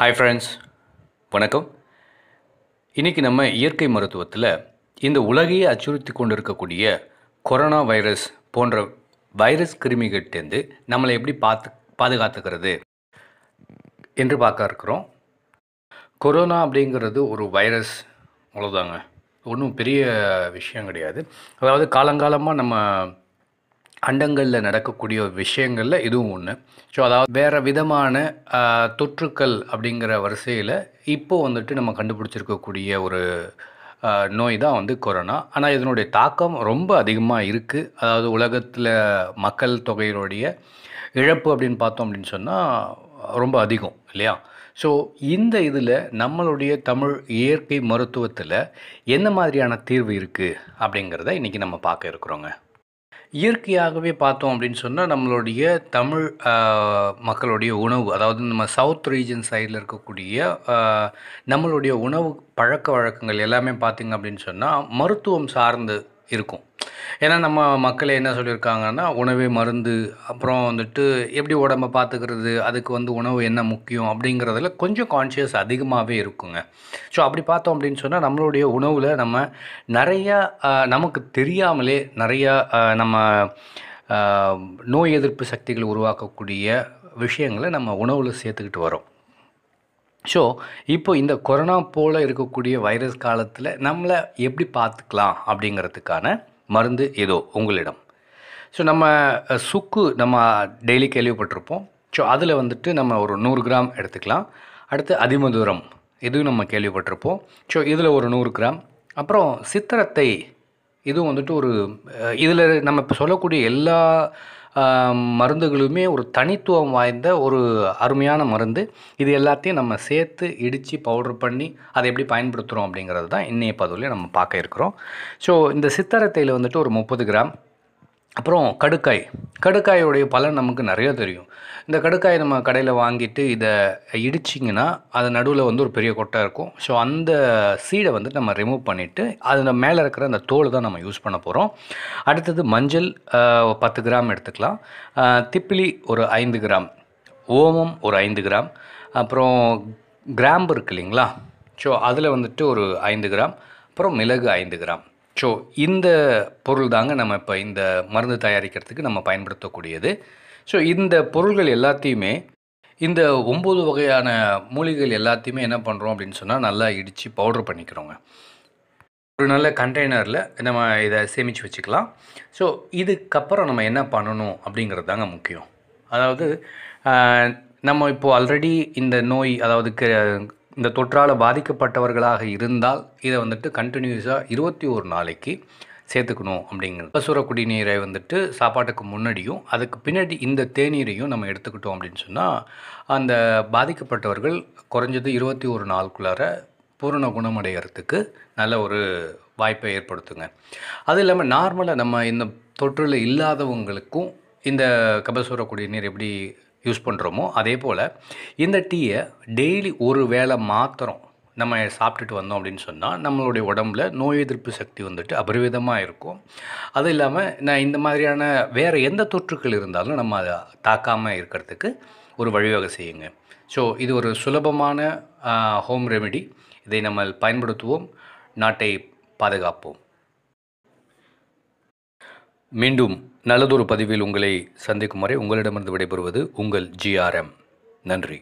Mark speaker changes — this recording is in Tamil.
Speaker 1: ஹாய் ஃப்ரெண்ட்ஸ் வணக்கம் இன்றைக்கி நம்ம இயற்கை மருத்துவத்தில் இந்த உலகையே அச்சுறுத்தி கொண்டு இருக்கக்கூடிய கொரோனா வைரஸ் போன்ற வைரஸ் கிருமிகிட்டேருந்து நம்மளை எப்படி பார்த்து பாதுகாத்துக்கிறது என்று பார்க்க இருக்கிறோம் கொரோனா அப்படிங்கிறது ஒரு வைரஸ் அவ்வளோதாங்க ஒன்றும் பெரிய விஷயம் கிடையாது அதாவது காலங்காலமாக நம்ம அண்டங்களில் நடக்கக்கூடிய விஷயங்களில் இதுவும் ஒன்று ஸோ அதாவது வேறு விதமான தொற்றுக்கள் அப்படிங்கிற வரிசையில் இப்போது வந்துட்டு நம்ம கண்டுபிடிச்சிருக்கக்கூடிய ஒரு நோய் தான் வந்து கொரோனா ஆனால் இதனுடைய தாக்கம் ரொம்ப அதிகமாக இருக்குது அதாவது உலகத்தில் மக்கள் தொகையினுடைய இழப்பு அப்படின்னு பார்த்தோம் அப்படின்னு சொன்னால் ரொம்ப அதிகம் இல்லையா ஸோ இந்த இதில் நம்மளுடைய தமிழ் இயற்கை மருத்துவத்தில் என்ன மாதிரியான தீர்வு இருக்குது அப்படிங்கிறத இன்றைக்கி நம்ம பார்க்க இருக்கிறோங்க இயற்கையாகவே பார்த்தோம் அப்படின்னு சொன்னால் நம்மளுடைய தமிழ் மக்களுடைய உணவு அதாவது நம்ம சவுத் ரீஜன் சைடில் இருக்கக்கூடிய நம்மளுடைய உணவு பழக்க வழக்கங்கள் எல்லாமே பார்த்திங்க அப்படின்னு சொன்னால் மருத்துவம் சார்ந்து இருக்கும் ஏன்னா நம்ம மக்கள் என்ன சொல்லியிருக்காங்கன்னா உணவே மருந்து அப்புறம் வந்துட்டு எப்படி உடம்பை பார்த்துக்கிறது அதுக்கு வந்து உணவு என்ன முக்கியம் அப்படிங்கிறதுல கொஞ்சம் கான்ஷியஸ் அதிகமாகவே இருக்குங்க ஸோ அப்படி பார்த்தோம் அப்படின்னு சொன்னால் நம்மளுடைய உணவில் நம்ம நிறையா நமக்கு தெரியாமலே நிறையா நம்ம நோய் எதிர்ப்பு சக்திகளை உருவாக்கக்கூடிய விஷயங்களை நம்ம உணவில் சேர்த்துக்கிட்டு வரோம் ஸோ இப்போ இந்த கொரோனா போல் இருக்கக்கூடிய வைரஸ் காலத்தில் நம்மளை எப்படி பார்த்துக்கலாம் அப்படிங்கிறதுக்கான மருந்து ஏதோ உங்களிடம் ஸோ நம்ம சுக்கு நம்ம டெய்லி கேள்விப்பட்டிருப்போம் ஸோ அதில் வந்துட்டு நம்ம ஒரு நூறு கிராம் எடுத்துக்கலாம் அடுத்து அதிமதுரம் இதுவும் நம்ம கேள்விப்பட்டிருப்போம் ஸோ இதில் ஒரு நூறு கிராம் அப்புறம் சித்திரத்தை இதுவும் வந்துட்டு ஒரு இதில் நம்ம இப்போ சொல்லக்கூடிய எல்லா மருந்துகளுமே ஒரு தனித்துவம் வாய்ந்த ஒரு அருமையான மருந்து இது எல்லாத்தையும் நம்ம சேர்த்து இடித்து பவுடர் பண்ணி அதை எப்படி பயன்படுத்துகிறோம் அப்படிங்கிறது தான் இன்றைய பதவியில் நம்ம பார்க்க இருக்கிறோம் ஸோ இந்த சித்தரத்தையில் வந்துட்டு ஒரு முப்பது கிராம் அப்புறம் கடுக்காய் கடுக்காயோடைய பலன் நமக்கு நிறையா தெரியும் இந்த கடுக்காய் நம்ம கடையில் வாங்கிட்டு இதை இடிச்சிங்கன்னா அது நடுவில் வந்து ஒரு பெரிய கொட்டை இருக்கும் ஸோ அந்த சீடை வந்து நம்ம ரிமூவ் பண்ணிவிட்டு அது மேலே இருக்கிற அந்த தோல் தான் நம்ம யூஸ் பண்ண போகிறோம் அடுத்தது மஞ்சள் பத்து கிராம் எடுத்துக்கலாம் திப்பிலி ஒரு ஐந்து கிராம் ஓமம் ஒரு ஐந்து கிராம் அப்புறம் கிராம்பு இருக்கு இல்லைங்களா ஸோ அதில் வந்துட்டு ஒரு ஐந்து கிராம் அப்புறம் மிளகு ஐந்து கிராம் ஸோ இந்த பொருள் தாங்க நம்ம இப்போ இந்த மருந்து தயாரிக்கிறதுக்கு நம்ம பயன்படுத்தக்கூடியது ஸோ இந்த பொருள்கள் எல்லாத்தையுமே இந்த ஒம்பது வகையான மூலிகைகள் எல்லாத்தையுமே என்ன பண்ணுறோம் அப்படின்னு சொன்னால் நல்லா இடித்து பவுடர் பண்ணிக்கிறோங்க ஒரு நல்ல கண்டெய்னரில் நம்ம இதை சேமித்து வச்சுக்கலாம் ஸோ இதுக்கப்புறம் நம்ம என்ன பண்ணணும் அப்படிங்கிறது தாங்க முக்கியம் அதாவது நம்ம இப்போது ஆல்ரெடி இந்த நோய் அதாவது இந்த தொற்றால் பாதிக்கப்பட்டவர்களாக இருந்தால் இதை வந்துட்டு கண்டினியூஸாக இருபத்தி ஒரு நாளைக்கு சேர்த்துக்கணும் அப்படிங்கிறது பசுர குடிநீரை வந்துட்டு சாப்பாட்டுக்கு முன்னாடியும் அதுக்கு பின்னாடி இந்த தேநீரையும் நம்ம எடுத்துக்கிட்டோம் அப்படின்னு சொன்னால் அந்த பாதிக்கப்பட்டவர்கள் குறைஞ்சது இருபத்தி ஒரு நாளுக்குள்ளார பூரண குணமடைகிறதுக்கு நல்ல ஒரு வாய்ப்பை ஏற்படுத்துங்க அது இல்லாமல் நார்மலாக நம்ம இந்த தொற்றில் இல்லாதவங்களுக்கும் இந்த கபசுர குடிநீர் எப்படி யூஸ் பண்ணுறோமோ அதே போல் இந்த டீயை டெய்லி ஒரு வேளை மாத்திரம் நம்ம சாப்பிட்டுட்டு வந்தோம் அப்படின்னு சொன்னால் நம்மளுடைய உடம்புல நோய் எதிர்ப்பு சக்தி வந்துட்டு அபரிவிதமாக இருக்கும் அது இல்லாமல் நான் இந்த மாதிரியான வேறு எந்த தொற்றுக்கள் இருந்தாலும் நம்ம அதை தாக்காமல் இருக்கிறதுக்கு ஒரு வழிவகை செய்யுங்க ஸோ இது ஒரு சுலபமான ஹோம் ரெமெடி இதை நம்ம பயன்படுத்துவோம் நாட்டை பாதுகாப்போம் மீண்டும் நல்லதொரு பதிவில் உங்களை சந்திக்கும் வரை உங்களிடமிருந்து விடைபெறுவது உங்கள் ஜிஆர்எம் நன்றி